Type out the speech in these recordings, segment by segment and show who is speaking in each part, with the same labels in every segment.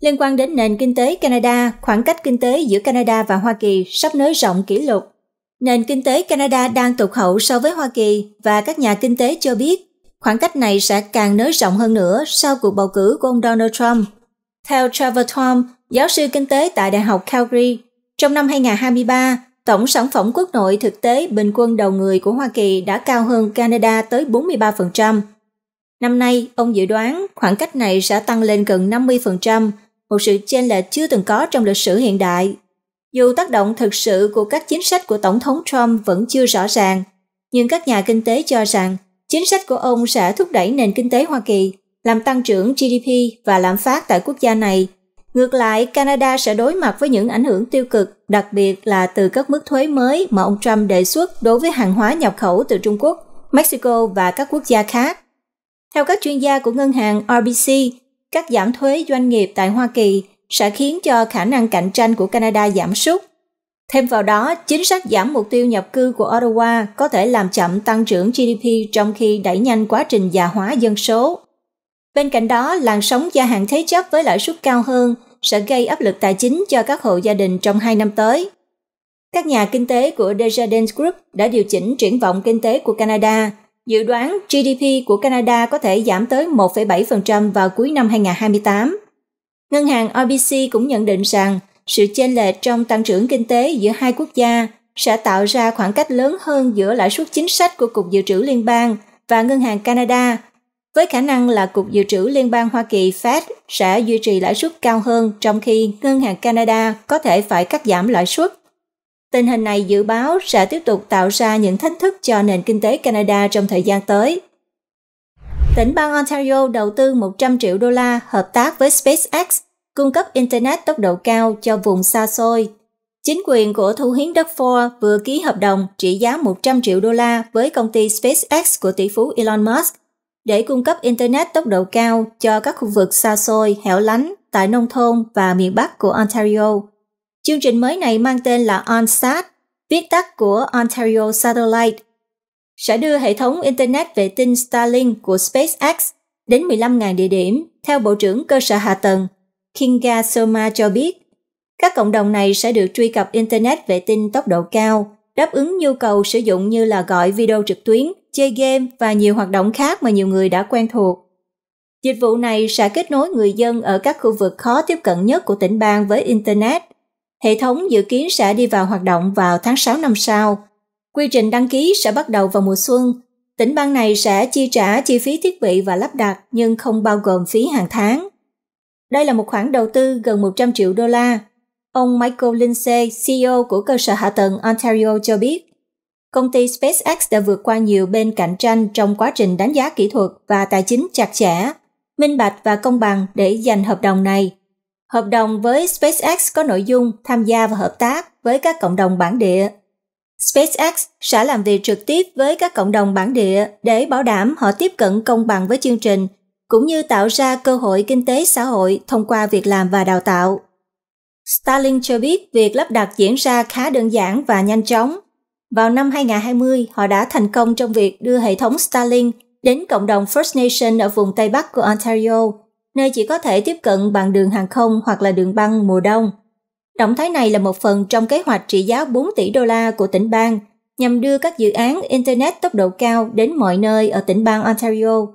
Speaker 1: Liên quan đến nền kinh tế Canada, khoảng cách kinh tế giữa Canada và Hoa Kỳ sắp nới rộng kỷ lục. Nền kinh tế Canada đang tụt hậu so với Hoa Kỳ và các nhà kinh tế cho biết khoảng cách này sẽ càng nới rộng hơn nữa sau cuộc bầu cử của ông Donald Trump. Theo Trevor Tom, giáo sư kinh tế tại Đại học Calgary, trong năm 2023, tổng sản phẩm quốc nội thực tế bình quân đầu người của Hoa Kỳ đã cao hơn Canada tới 43%. Năm nay, ông dự đoán khoảng cách này sẽ tăng lên gần 50%, một sự chênh lệch chưa từng có trong lịch sử hiện đại. Dù tác động thực sự của các chính sách của Tổng thống Trump vẫn chưa rõ ràng, nhưng các nhà kinh tế cho rằng chính sách của ông sẽ thúc đẩy nền kinh tế Hoa Kỳ, làm tăng trưởng GDP và lạm phát tại quốc gia này. Ngược lại, Canada sẽ đối mặt với những ảnh hưởng tiêu cực, đặc biệt là từ các mức thuế mới mà ông Trump đề xuất đối với hàng hóa nhập khẩu từ Trung Quốc, Mexico và các quốc gia khác. Theo các chuyên gia của ngân hàng RBC, các giảm thuế doanh nghiệp tại Hoa Kỳ sẽ khiến cho khả năng cạnh tranh của Canada giảm sút. Thêm vào đó, chính sách giảm mục tiêu nhập cư của Ottawa có thể làm chậm tăng trưởng GDP trong khi đẩy nhanh quá trình già hóa dân số. Bên cạnh đó, làn sóng gia hạn thế chấp với lãi suất cao hơn sẽ gây áp lực tài chính cho các hộ gia đình trong hai năm tới. Các nhà kinh tế của Desjardins Group đã điều chỉnh triển vọng kinh tế của Canada Dự đoán GDP của Canada có thể giảm tới 1,7% vào cuối năm 2028. Ngân hàng RBC cũng nhận định rằng sự chênh lệch trong tăng trưởng kinh tế giữa hai quốc gia sẽ tạo ra khoảng cách lớn hơn giữa lãi suất chính sách của Cục Dự trữ Liên bang và Ngân hàng Canada, với khả năng là Cục Dự trữ Liên bang Hoa Kỳ Fed sẽ duy trì lãi suất cao hơn trong khi Ngân hàng Canada có thể phải cắt giảm lãi suất Tình hình này dự báo sẽ tiếp tục tạo ra những thách thức cho nền kinh tế Canada trong thời gian tới. Tỉnh bang Ontario đầu tư 100 triệu đô la hợp tác với SpaceX cung cấp Internet tốc độ cao cho vùng xa xôi. Chính quyền của thủ hiến đất Ford vừa ký hợp đồng trị giá 100 triệu đô la với công ty SpaceX của tỷ phú Elon Musk để cung cấp Internet tốc độ cao cho các khu vực xa xôi, hẻo lánh tại nông thôn và miền Bắc của Ontario. Chương trình mới này mang tên là OnSat, viết tắt của Ontario Satellite, sẽ đưa hệ thống Internet vệ tinh Starlink của SpaceX đến 15.000 địa điểm, theo Bộ trưởng Cơ sở Hạ tầng Kinga Soma cho biết. Các cộng đồng này sẽ được truy cập Internet vệ tinh tốc độ cao, đáp ứng nhu cầu sử dụng như là gọi video trực tuyến, chơi game và nhiều hoạt động khác mà nhiều người đã quen thuộc. Dịch vụ này sẽ kết nối người dân ở các khu vực khó tiếp cận nhất của tỉnh bang với Internet – Hệ thống dự kiến sẽ đi vào hoạt động vào tháng 6 năm sau. Quy trình đăng ký sẽ bắt đầu vào mùa xuân. Tỉnh bang này sẽ chi trả chi phí thiết bị và lắp đặt nhưng không bao gồm phí hàng tháng. Đây là một khoản đầu tư gần 100 triệu đô la. Ông Michael Lindsay, CEO của cơ sở hạ tầng Ontario cho biết, công ty SpaceX đã vượt qua nhiều bên cạnh tranh trong quá trình đánh giá kỹ thuật và tài chính chặt chẽ, minh bạch và công bằng để giành hợp đồng này. Hợp đồng với SpaceX có nội dung tham gia và hợp tác với các cộng đồng bản địa. SpaceX sẽ làm việc trực tiếp với các cộng đồng bản địa để bảo đảm họ tiếp cận công bằng với chương trình, cũng như tạo ra cơ hội kinh tế xã hội thông qua việc làm và đào tạo. Starlink cho biết việc lắp đặt diễn ra khá đơn giản và nhanh chóng. Vào năm 2020, họ đã thành công trong việc đưa hệ thống Starlink đến cộng đồng First Nation ở vùng Tây Bắc của Ontario – nơi chỉ có thể tiếp cận bằng đường hàng không hoặc là đường băng mùa đông. Động thái này là một phần trong kế hoạch trị giá 4 tỷ đô la của tỉnh bang nhằm đưa các dự án Internet tốc độ cao đến mọi nơi ở tỉnh bang Ontario.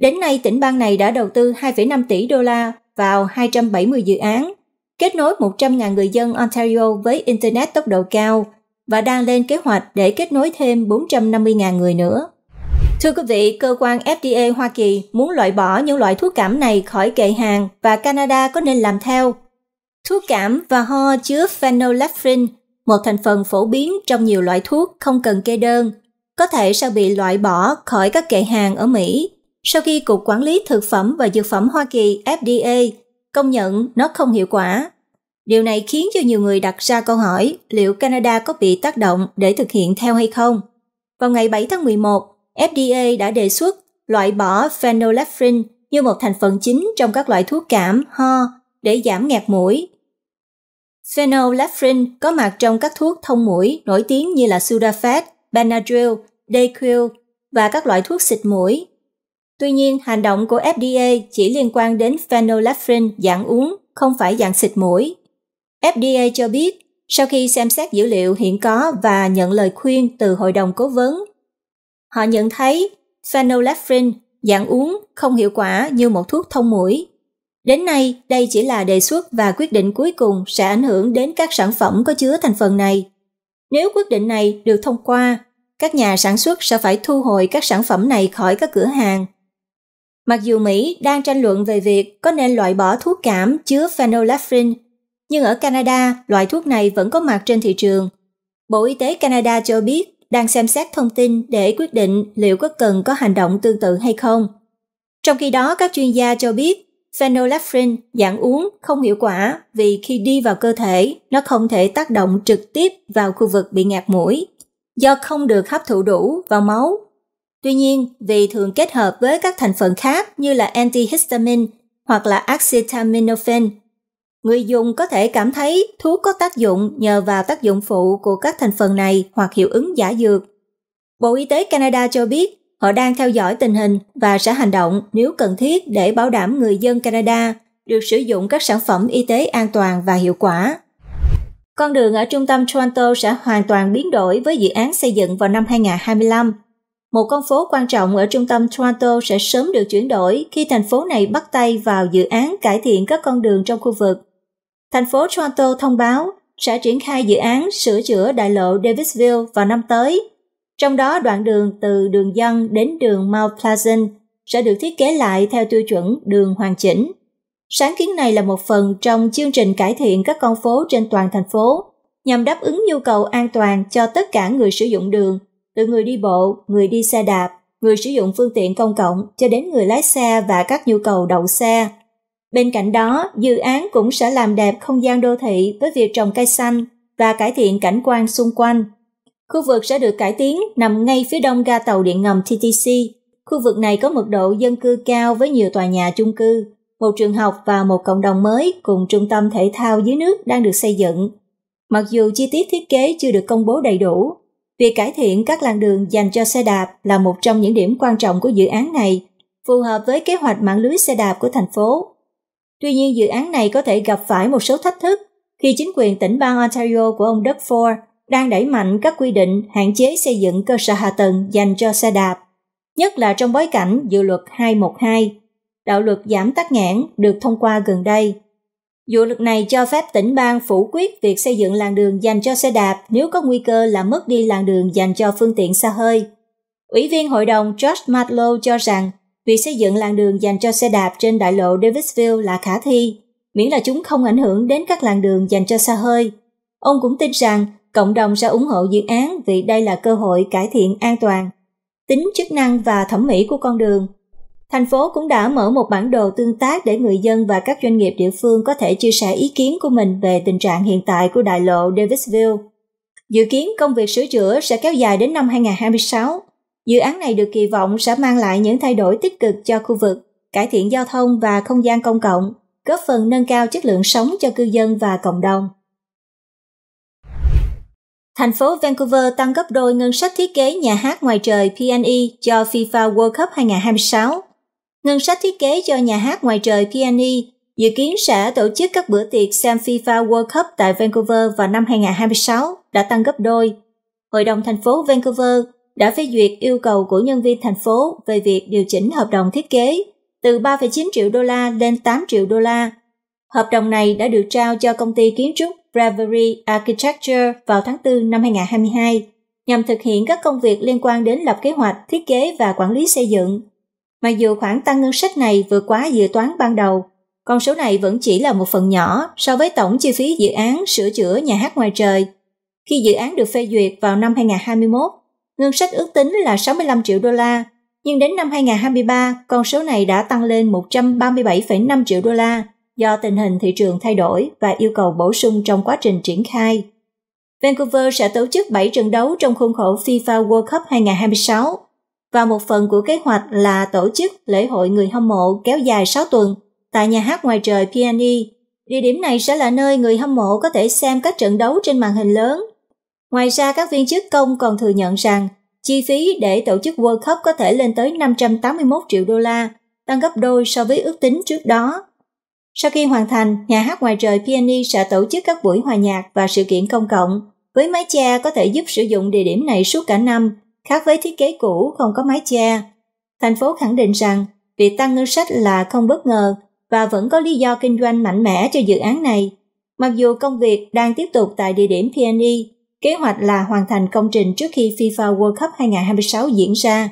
Speaker 1: Đến nay, tỉnh bang này đã đầu tư 2,5 tỷ đô la vào 270 dự án, kết nối 100.000 người dân Ontario với Internet tốc độ cao và đang lên kế hoạch để kết nối thêm 450.000 người nữa. Thưa quý vị, cơ quan FDA Hoa Kỳ muốn loại bỏ những loại thuốc cảm này khỏi kệ hàng và Canada có nên làm theo. Thuốc cảm và ho chứa phenylephrine, một thành phần phổ biến trong nhiều loại thuốc không cần kê đơn, có thể sẽ bị loại bỏ khỏi các kệ hàng ở Mỹ sau khi Cục Quản lý Thực phẩm và Dược phẩm Hoa Kỳ FDA công nhận nó không hiệu quả. Điều này khiến cho nhiều người đặt ra câu hỏi liệu Canada có bị tác động để thực hiện theo hay không. Vào ngày 7 tháng 11, FDA đã đề xuất loại bỏ phenylephrine như một thành phần chính trong các loại thuốc cảm, ho để giảm nghẹt mũi. Phenylephrine có mặt trong các thuốc thông mũi nổi tiếng như là Sudafed, Benadryl, Dayquil và các loại thuốc xịt mũi. Tuy nhiên, hành động của FDA chỉ liên quan đến phenylephrine dạng uống, không phải dạng xịt mũi. FDA cho biết, sau khi xem xét dữ liệu hiện có và nhận lời khuyên từ Hội đồng Cố vấn Họ nhận thấy phenylephrine dạng uống không hiệu quả như một thuốc thông mũi. Đến nay, đây chỉ là đề xuất và quyết định cuối cùng sẽ ảnh hưởng đến các sản phẩm có chứa thành phần này. Nếu quyết định này được thông qua, các nhà sản xuất sẽ phải thu hồi các sản phẩm này khỏi các cửa hàng. Mặc dù Mỹ đang tranh luận về việc có nên loại bỏ thuốc cảm chứa phenylephrine, nhưng ở Canada, loại thuốc này vẫn có mặt trên thị trường. Bộ Y tế Canada cho biết đang xem xét thông tin để quyết định liệu có cần có hành động tương tự hay không. Trong khi đó, các chuyên gia cho biết phenylephrine dạng uống không hiệu quả vì khi đi vào cơ thể, nó không thể tác động trực tiếp vào khu vực bị ngạt mũi do không được hấp thụ đủ vào máu. Tuy nhiên, vì thường kết hợp với các thành phần khác như là antihistamine hoặc là acetaminophen Người dùng có thể cảm thấy thuốc có tác dụng nhờ vào tác dụng phụ của các thành phần này hoặc hiệu ứng giả dược. Bộ Y tế Canada cho biết họ đang theo dõi tình hình và sẽ hành động nếu cần thiết để bảo đảm người dân Canada được sử dụng các sản phẩm y tế an toàn và hiệu quả. Con đường ở trung tâm Toronto sẽ hoàn toàn biến đổi với dự án xây dựng vào năm 2025. Một con phố quan trọng ở trung tâm Toronto sẽ sớm được chuyển đổi khi thành phố này bắt tay vào dự án cải thiện các con đường trong khu vực Thành phố Toronto thông báo sẽ triển khai dự án sửa chữa đại lộ Davisville vào năm tới, trong đó đoạn đường từ đường dân đến đường Mount Pleasant sẽ được thiết kế lại theo tiêu chuẩn đường hoàn chỉnh. Sáng kiến này là một phần trong chương trình cải thiện các con phố trên toàn thành phố, nhằm đáp ứng nhu cầu an toàn cho tất cả người sử dụng đường, từ người đi bộ, người đi xe đạp, người sử dụng phương tiện công cộng cho đến người lái xe và các nhu cầu đậu xe. Bên cạnh đó, dự án cũng sẽ làm đẹp không gian đô thị với việc trồng cây xanh và cải thiện cảnh quan xung quanh. Khu vực sẽ được cải tiến nằm ngay phía đông ga tàu điện ngầm TTC. Khu vực này có mật độ dân cư cao với nhiều tòa nhà chung cư, một trường học và một cộng đồng mới cùng trung tâm thể thao dưới nước đang được xây dựng. Mặc dù chi tiết thiết kế chưa được công bố đầy đủ, việc cải thiện các làn đường dành cho xe đạp là một trong những điểm quan trọng của dự án này, phù hợp với kế hoạch mạng lưới xe đạp của thành phố Tuy nhiên dự án này có thể gặp phải một số thách thức khi chính quyền tỉnh bang Ontario của ông Doug Ford đang đẩy mạnh các quy định hạn chế xây dựng cơ sở hạ tầng dành cho xe đạp, nhất là trong bối cảnh dự luật 212, đạo luật giảm tắc nghẽn được thông qua gần đây. Dự luật này cho phép tỉnh bang phủ quyết việc xây dựng làn đường dành cho xe đạp nếu có nguy cơ là mất đi làn đường dành cho phương tiện xa hơi. Ủy viên hội đồng Josh Matlow cho rằng việc xây dựng làn đường dành cho xe đạp trên đại lộ Davisville là khả thi, miễn là chúng không ảnh hưởng đến các làn đường dành cho xe hơi. Ông cũng tin rằng cộng đồng sẽ ủng hộ dự án vì đây là cơ hội cải thiện an toàn, tính chức năng và thẩm mỹ của con đường. Thành phố cũng đã mở một bản đồ tương tác để người dân và các doanh nghiệp địa phương có thể chia sẻ ý kiến của mình về tình trạng hiện tại của đại lộ Davisville. Dự kiến công việc sửa chữa sẽ kéo dài đến năm 2026 Dự án này được kỳ vọng sẽ mang lại những thay đổi tích cực cho khu vực, cải thiện giao thông và không gian công cộng, góp phần nâng cao chất lượng sống cho cư dân và cộng đồng. Thành phố Vancouver tăng gấp đôi ngân sách thiết kế nhà hát ngoài trời P&E cho FIFA World Cup 2026. Ngân sách thiết kế cho nhà hát ngoài trời P&E dự kiến sẽ tổ chức các bữa tiệc xem FIFA World Cup tại Vancouver vào năm 2026 đã tăng gấp đôi. Hội đồng thành phố Vancouver đã phê duyệt yêu cầu của nhân viên thành phố về việc điều chỉnh hợp đồng thiết kế từ 3,9 triệu đô la lên 8 triệu đô la. Hợp đồng này đã được trao cho công ty kiến trúc Bravery Architecture vào tháng 4 năm 2022 nhằm thực hiện các công việc liên quan đến lập kế hoạch, thiết kế và quản lý xây dựng. Mặc dù khoản tăng ngân sách này vượt quá dự toán ban đầu, con số này vẫn chỉ là một phần nhỏ so với tổng chi phí dự án sửa chữa nhà hát ngoài trời. Khi dự án được phê duyệt vào năm 2021, Ngân sách ước tính là 65 triệu đô la, nhưng đến năm 2023, con số này đã tăng lên 137,5 triệu đô la do tình hình thị trường thay đổi và yêu cầu bổ sung trong quá trình triển khai. Vancouver sẽ tổ chức 7 trận đấu trong khuôn khổ FIFA World Cup 2026 và một phần của kế hoạch là tổ chức lễ hội người hâm mộ kéo dài 6 tuần tại nhà hát ngoài trời PNE. Địa điểm này sẽ là nơi người hâm mộ có thể xem các trận đấu trên màn hình lớn Ngoài ra, các viên chức công còn thừa nhận rằng chi phí để tổ chức World Cup có thể lên tới 581 triệu đô la, tăng gấp đôi so với ước tính trước đó. Sau khi hoàn thành, nhà hát ngoài trời Peony sẽ tổ chức các buổi hòa nhạc và sự kiện công cộng. Với mái che có thể giúp sử dụng địa điểm này suốt cả năm, khác với thiết kế cũ không có mái che. Thành phố khẳng định rằng việc tăng ngân sách là không bất ngờ và vẫn có lý do kinh doanh mạnh mẽ cho dự án này. Mặc dù công việc đang tiếp tục tại địa điểm Peony, Kế hoạch là hoàn thành công trình trước khi FIFA World Cup 2026 diễn ra.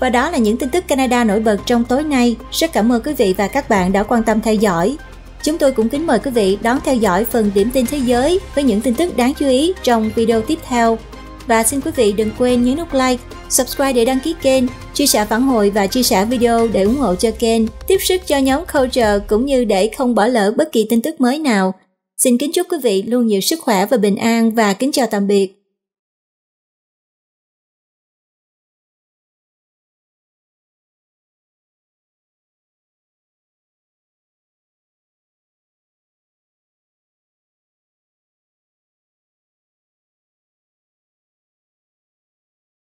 Speaker 1: Và đó là những tin tức Canada nổi bật trong tối nay. Rất cảm ơn quý vị và các bạn đã quan tâm theo dõi. Chúng tôi cũng kính mời quý vị đón theo dõi phần điểm tin thế giới với những tin tức đáng chú ý trong video tiếp theo. Và xin quý vị đừng quên nhấn nút like, subscribe để đăng ký kênh, chia sẻ phản hồi và chia sẻ video để ủng hộ cho kênh, tiếp sức cho nhóm Culture cũng như để không bỏ lỡ bất kỳ tin tức mới nào. Xin kính chúc quý vị luôn nhiều sức khỏe và bình an và kính chào tạm biệt.